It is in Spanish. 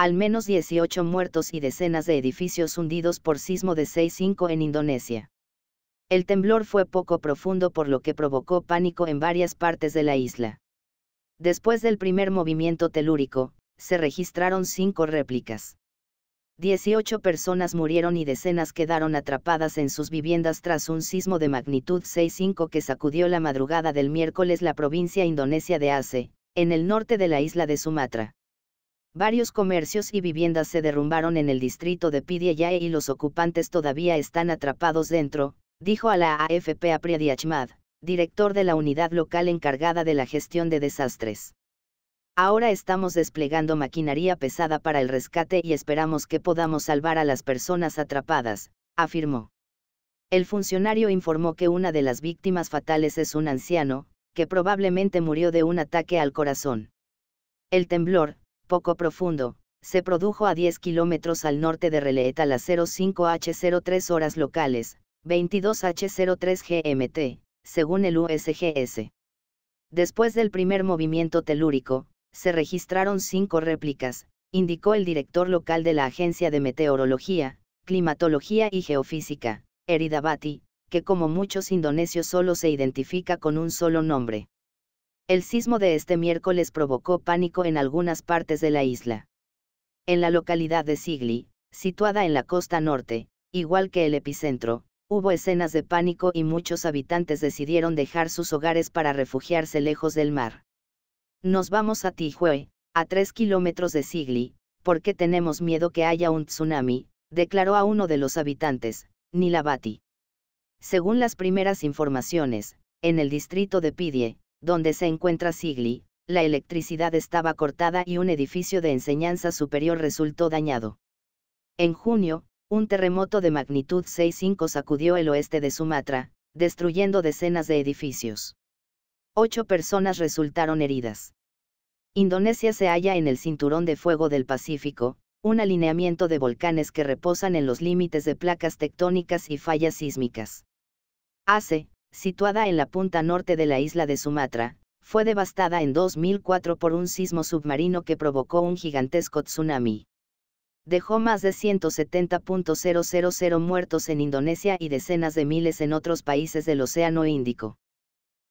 al menos 18 muertos y decenas de edificios hundidos por sismo de 6.5 en Indonesia. El temblor fue poco profundo por lo que provocó pánico en varias partes de la isla. Después del primer movimiento telúrico, se registraron cinco réplicas. 18 personas murieron y decenas quedaron atrapadas en sus viviendas tras un sismo de magnitud 6.5 que sacudió la madrugada del miércoles la provincia indonesia de Aceh, en el norte de la isla de Sumatra. Varios comercios y viviendas se derrumbaron en el distrito de pidie y los ocupantes todavía están atrapados dentro, dijo a la AFP Apriadi director de la unidad local encargada de la gestión de desastres. Ahora estamos desplegando maquinaria pesada para el rescate y esperamos que podamos salvar a las personas atrapadas, afirmó. El funcionario informó que una de las víctimas fatales es un anciano, que probablemente murió de un ataque al corazón. El temblor, poco profundo, se produjo a 10 kilómetros al norte de Releeta a las 05H03 horas locales, 22H03 GMT, según el USGS. Después del primer movimiento telúrico, se registraron cinco réplicas, indicó el director local de la Agencia de Meteorología, Climatología y Geofísica, Eridabati, que como muchos indonesios solo se identifica con un solo nombre. El sismo de este miércoles provocó pánico en algunas partes de la isla. En la localidad de Sigli, situada en la costa norte, igual que el epicentro, hubo escenas de pánico y muchos habitantes decidieron dejar sus hogares para refugiarse lejos del mar. Nos vamos a Tijue, a tres kilómetros de Sigli, porque tenemos miedo que haya un tsunami, declaró a uno de los habitantes, Nilabati. Según las primeras informaciones, en el distrito de Pidie, donde se encuentra Sigli, la electricidad estaba cortada y un edificio de enseñanza superior resultó dañado. En junio, un terremoto de magnitud 6.5 sacudió el oeste de Sumatra, destruyendo decenas de edificios. Ocho personas resultaron heridas. Indonesia se halla en el cinturón de fuego del Pacífico, un alineamiento de volcanes que reposan en los límites de placas tectónicas y fallas sísmicas. Hace, situada en la punta norte de la isla de Sumatra, fue devastada en 2004 por un sismo submarino que provocó un gigantesco tsunami. Dejó más de 170.000 muertos en Indonesia y decenas de miles en otros países del Océano Índico.